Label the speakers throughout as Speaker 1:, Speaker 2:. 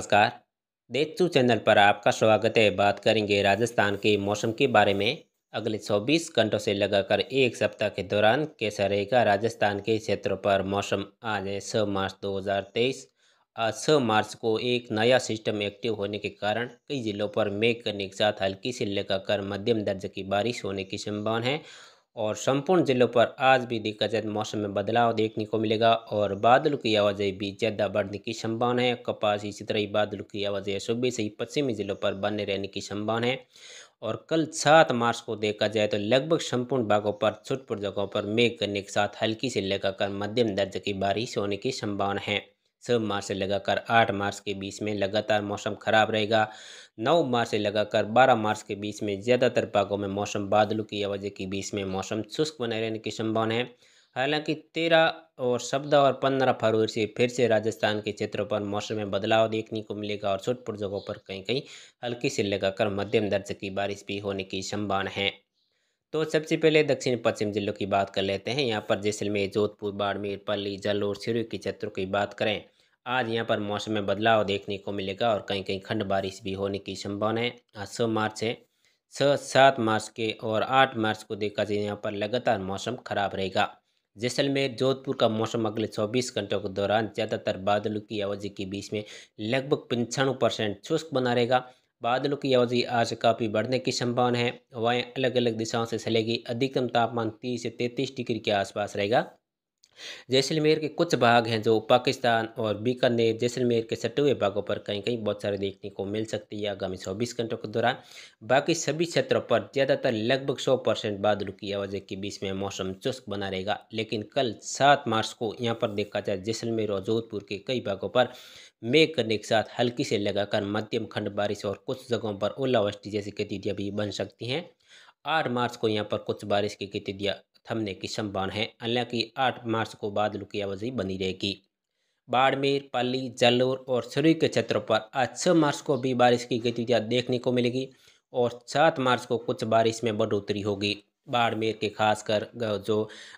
Speaker 1: नमस्कार देचू चैनल पर आपका स्वागत है बात करेंगे राजस्थान के मौसम के बारे में अगले 24 घंटों से लगाकर एक सप्ताह के दौरान कैसा रहेगा राजस्थान के क्षेत्रों पर मौसम आज है छः मार्च 2023 आज छः मार्च को एक नया सिस्टम एक्टिव होने के कारण कई जिलों पर मेघ करने के साथ हल्की से लगाकर मध्यम दर्जे की बारिश होने की संभावना है और संपूर्ण ज़िलों पर आज भी दिग्गज मौसम में बदलाव देखने को मिलेगा और बादलों की आवाजाही भी ज़्यादा बढ़ने की संभावना है कपास इसी तरह ही बादलों की आवाजाही सुबह से ही पश्चिमी ज़िलों पर बने रहने की संभावना है और कल सात मार्च को देखा जाए तो लगभग संपूर्ण भागों पर छुटपुट जगहों पर मेघ करने के साथ हल्की से लेकर मध्यम दर्ज की बारिश होने की संभावना है छः मार्च से लगाकर आठ मार्च के बीच में लगातार मौसम खराब रहेगा नौ मार्च से लगाकर बारह मार्च के बीच में ज़्यादातर भागों में मौसम बादलों की आवाज़ के बीच में मौसम शुष्क बने रहने की संभावना है हालांकि तेरह और सत्रह और पंद्रह फरवरी से फिर से राजस्थान के क्षेत्रों पर मौसम में बदलाव देखने को मिलेगा और छुटपुट जगहों पर कहीं कहीं हल्की से लगाकर मध्यम दर्ज की बारिश भी होने की संभावना है तो सबसे पहले दक्षिण पश्चिम जिलों की बात कर लेते हैं यहाँ पर जैसलमेर जोधपुर बाड़मेर पल्ली जल और सिरोही के क्षेत्रों की बात करें आज यहाँ पर मौसम में बदलाव देखने को मिलेगा और कहीं कहीं खंड बारिश भी होने की संभावना है आज सौ मार्च है छः सात मार्च के और आठ मार्च को देखा जाए यहाँ पर लगातार मौसम खराब रहेगा जैसलमेर जोधपुर का मौसम अगले चौबीस घंटों के दौरान ज़्यादातर बादलों की आवाजी के बीच में लगभग पंचानवे परसेंट शुष्क बना रहेगा बादलों की आवाजी आज काफ़ी बढ़ने की संभावना है हवाएं अलग अलग दिशाओं से चलेगी अधिकतम तापमान तीस से तैंतीस डिग्री के आसपास रहेगा जैसलमेर के कुछ भाग हैं जो पाकिस्तान और बीकानेर जैसलमेर के सटे हुए भागों पर कहीं कहीं बहुत सारे देखने को मिल सकती है आगामी चौबीस घंटों के दौरान बाकी सभी क्षेत्रों पर ज़्यादातर लगभग सौ परसेंट बादलों की आवाजाही के बीच में मौसम चुस्क बना रहेगा लेकिन कल सात मार्च को यहाँ पर देखा जाए जैसलमेर और जोधपुर के कई भागों पर मेघ करने के साथ हल्की से लगाकर मध्यम खंड बारिश और कुछ जगहों पर ओलावृष्टि जैसी गतिविधियाँ भी बन सकती हैं आठ मार्च को यहाँ पर कुछ बारिश की गतिविधियाँ थमने की संभावना है हालांकि आठ मार्च को बादलों की आवाजाही बनी रहेगी बाड़मेर पाली जलोर और सुरई के क्षेत्रों पर आज छः मार्च को भी बारिश की गतिविधियाँ देखने को मिलेगी और सात मार्च को कुछ बारिश में बढ़ोतरी होगी बाड़मेर के खासकर जो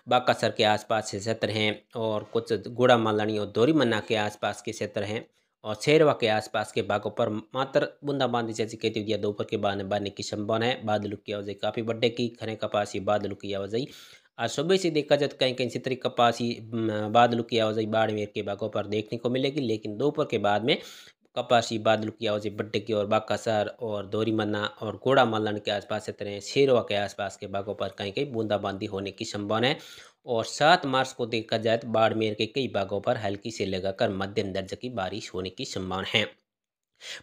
Speaker 1: बाकासर के आसपास के क्षेत्र हैं और कुछ गुड़ा मालानी और दोरी मन्ना के आसपास के क्षेत्र हैं और शेरवा के आसपास के भागों पर मात्र बूंदाबांदी जैसी गतिविधियाँ दोपहर के बाद बनने की संभावना है बादलों की आवाजाही काफ़ी बढ़ेगी कपास ही बादलों की आवाजाही आज सुबह से देखा जाए तो कहीं कहीं सितरी कपासी बादलों की आवाज़ बाड़मेर के बागों पर देखने को मिलेगी लेकिन दोपहर के बाद में कपासी बादल की आवाज़ बड्डे की और बाकासर और दोरीमन्ना और घोड़ा मल्लन के आसपास क्षेत्र तरह शेरवा के आसपास के बागों पर कहीं कहीं बूंदाबांदी होने की संभावना है और सात मार्च को देखा जाए तो बाड़मेर के कई बागों पर हल्की से लगाकर मध्यम दर्जे की बारिश होने की संभावना है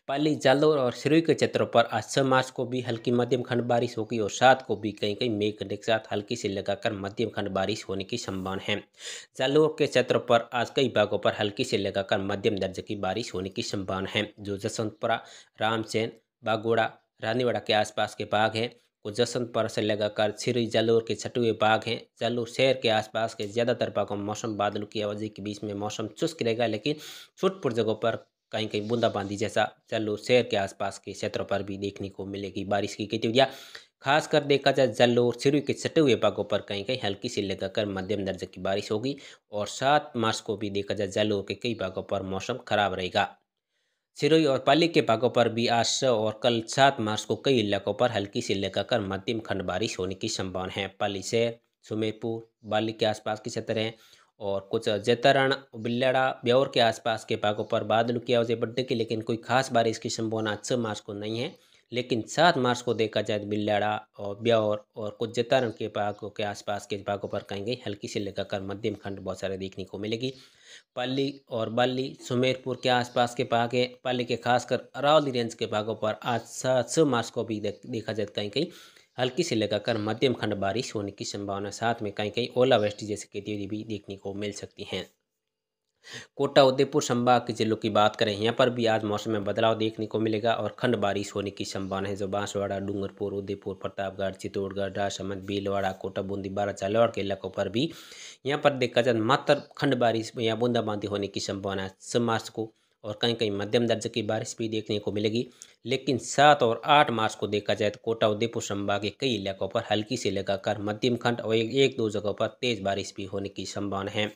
Speaker 1: पाली जालौर और सिरोही के क्षेत्रों पर आज छह मार्च को भी हल्की मध्यम खंड बारिश होगी और सात को भी कहीं कहीं मेघ के साथ हल्की से लगाकर मध्यम खंड बारिश होने की संभावना है जालौर के क्षेत्रों पर आज कई भागों पर हल्की से लगाकर मध्यम दर्जे की बारिश होने की संभावना है जो जसवंतपुरा रामचैन बागोड़ा रानीवाड़ा के आसपास के भाग हैं को जसंतपुरा से लगाकर छिरी जालोर के हुए बाघ हैं जालोर शहर के आसपास के ज़्यादातर भागों में मौसम बादलों की आवाज़ी के बीच में मौसम चुस्क रहेगा लेकिन छुटपुर जगहों पर कहीं कहीं बूंदाबांदी जैसा जल्लू शहर के आसपास के क्षेत्रों पर भी देखने को मिलेगी बारिश की गतिविधियाँ खासकर देखा जाए जल्लोर सिरू के सटे हुए भागों पर कहीं कहीं हल्की से लगाकर मध्यम दर्जे की बारिश होगी और सात मार्च को भी देखा जाए जल्लू के कई भागों पर मौसम खराब रहेगा सिरोई और पाली के भागों पर भी आज और कल सात मार्च को कई इलाकों पर हल्की से लगाकर मध्यम खंड बारिश होने की संभावना है पाली शहर सुमेरपुर बाली के आसपास के क्षेत्र हैं और कुछ जैतारण बिल्लाड़ा ब्यौर के आसपास के भागों पर बादल की आवाज़ें बढ़ने की लेकिन कोई खास बारिश की संभावना छः मार्च को नहीं है लेकिन सात मार्च को देखा जाए तो बिल्लाड़ा और ब्यौर और कुछ जैतारण के भागों के आसपास के भागों पर कहीं गई हल्की से लेकर मध्यम खंड बहुत सारे देखने को मिलेगी पाली और बाली सुमेरपुर के आसपास के भाग पाली के खासकर अरावली रेंज के भागों पर आज सात मार्च को भी देखा जाए तो कहीं कहीं हल्की से लगाकर मध्यम खंड बारिश होने की संभावना साथ में कहीं कहीं ओलावृष्टि जैसी गतिविधि भी देखने को मिल सकती हैं कोटा उदयपुर संभाग के जिलों की बात करें यहाँ पर भी आज मौसम में बदलाव देखने को मिलेगा और खंड बारिश होने की संभावना है जो बांसवाड़ा डूंगरपुर उदयपुर प्रतापगढ़ चित्तौड़गढ़ राजसमंद भीलवाड़ा कोटा बूंदी बारा झालावाड़ के इलाकों पर भी यहाँ पर देखा जाए तो मात्र खंड बारिश या बूंदाबांदी होने की संभावना है सोमवार को और कहीं कहीं मध्यम दर्जे की बारिश भी देखने को मिलेगी लेकिन सात और आठ मार्च को देखा जाए तो कोटा उदयपुर संभाग के कई इलाकों पर हल्की से लगाकर मध्यम खंड और एक, एक दो जगहों पर तेज़ बारिश भी होने की संभावना है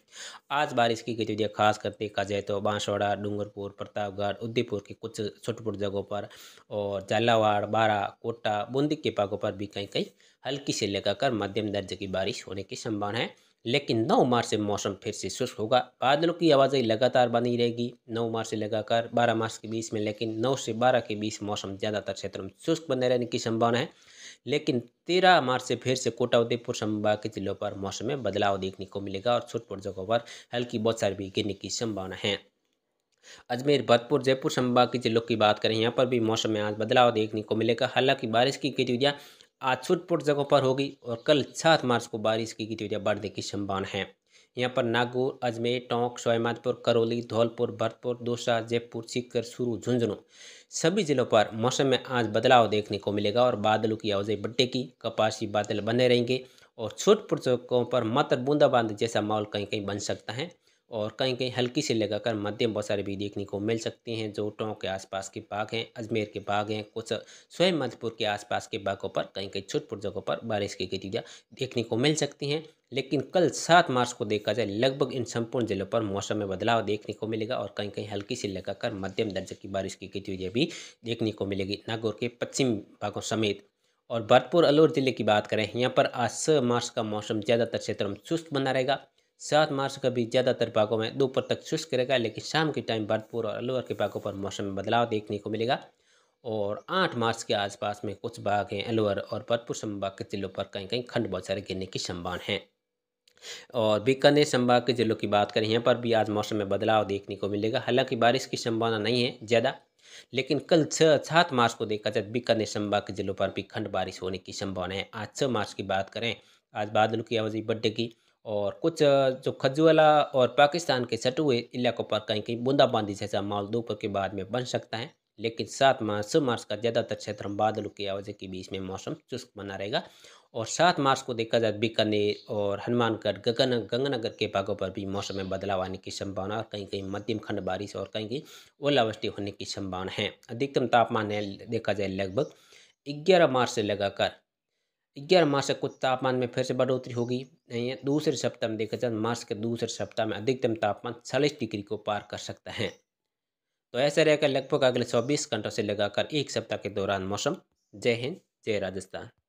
Speaker 1: आज बारिश की गतिविधियाँ खासकर देखा जाए तो बांसवाड़ा डूंगरपुर प्रतापगढ़ उदयपुर के कुछ छुटपुट जगहों पर और झालावाड़ बारा कोटा बूंदी के पागों पर भी कहीं कहीं हल्की से लगाकर मध्यम दर्जे की बारिश होने की संभावना है लेकिन 9 मार्च से मौसम फिर से शुष्क होगा बादलों की आवाजाही लगातार बनी रहेगी 9 मार्च से लगातार 12 मार्च के बीच में लेकिन 9 से 12 के बीच मौसम ज़्यादातर क्षेत्रों में शुष्क बने रहने की संभावना है लेकिन 13 मार्च से फिर से कोटा उदयपुर संभाग के जिलों पर मौसम में बदलाव देखने को मिलेगा और छुटपुट जगहों पर हल्की बहुत भी गिरने की संभावना है अजमेर भरतपुर जयपुर संभाग के जिलों की बात करें यहाँ पर भी मौसम में आज बदलाव देखने को मिलेगा हालांकि बारिश की गतिविधियाँ आज छुटपुट जगहों पर होगी और कल सात मार्च को बारिश की गतिविधियाँ बढ़ने की संभावना है यहाँ पर नागौर अजमेर टोंक सवाईमाधपुर करौली धौलपुर भरतपुर दौसा जयपुर सीकर सुरू झुंझुनू सभी जिलों पर मौसम में आज बदलाव देखने को मिलेगा और बादलों की आवाजें बढ़ेगी कपासी बादल बने रहेंगे और छुटपुट जगहों पर मात्र बूंदाबांद जैसा माहौल कहीं कहीं बन सकता है और कहीं कहीं हल्की से लगाकर मध्यम बौसारी भी देखने को मिल सकती हैं जो टोंक के आसपास के बाग हैं अजमेर के बाग हैं कुछ स्वयं मधपुर के आसपास के बागों पर कहीं कहीं छुटपुट जगहों पर बारिश की गतिविधियाँ देखने को मिल सकती हैं लेकिन कल सात मार्च को देखा जाए लगभग इन संपूर्ण जिलों पर मौसम में बदलाव देखने को मिलेगा और कहीं कहीं हल्की से लगाकर मध्यम दर्जे की बारिश की गतिविधियाँ भी देखने को मिलेगी नागौर के पश्चिम भागों समेत और भरतपुर अलोर ज़िले की बात करें यहाँ पर आज मार्च का मौसम ज़्यादातर क्षेत्रों में चुस्त बना रहेगा सात मार्च का भी ज़्यादातर भागों में दोपहर तक शुष्क रहेगा लेकिन शाम के टाइम भरतपुर और अलवर के भागों पर मौसम में बदलाव देखने को मिलेगा और आठ मार्च के आसपास में कुछ भाग हैं अलवर और भरतपुर संभाग के जिलों पर कहीं कहीं खंड बहुत सारे गिरने की संभावना है और बीकानेर संभाग के जिलों की बात करें यहाँ पर भी आज मौसम में बदलाव देखने को मिलेगा हालांकि बारिश की संभावना नहीं है ज़्यादा लेकिन कल छः सात मार्च को देखा जाए बीकानेर संभाग के जिलों पर भी खंड बारिश होने की संभावना है आज छः मार्च की बात करें आज बादलों की आवाज़ी बढ़ेगी और कुछ जो खजुएला और पाकिस्तान के सटे हुए इलाकों पर कहीं कहीं बूंदाबांदी जैसा माहौल दोपहर के बाद में बन सकता है लेकिन सात मार्च मार्च का ज़्यादातर क्षेत्र बादलों की आवाज़ के बीच में मौसम चुस्क बना रहेगा और सात मार्च को देखा जाए बीकानेर और हनुमानगढ़ गगन गंगानगर के भागों पर भी मौसम में बदलाव आने की संभावना और कहीं कहीं मध्यम खंड बारिश और कहीं कहीं ओलावृष्टि होने की संभावना है अधिकतम तापमान है देखा जाए लगभग ग्यारह मार्च से लगाकर ग्यारह मार्च तक तापमान में फिर से बढ़ोतरी होगी दूसरे सप्ताह में देखा जाए तो मार्च के दूसरे सप्ताह में अधिकतम तापमान चालीस डिग्री को पार कर सकता है तो ऐसा रहकर लगभग अगले चौबीस घंटों से लगाकर एक सप्ताह के दौरान मौसम जय हिंद जय राजस्थान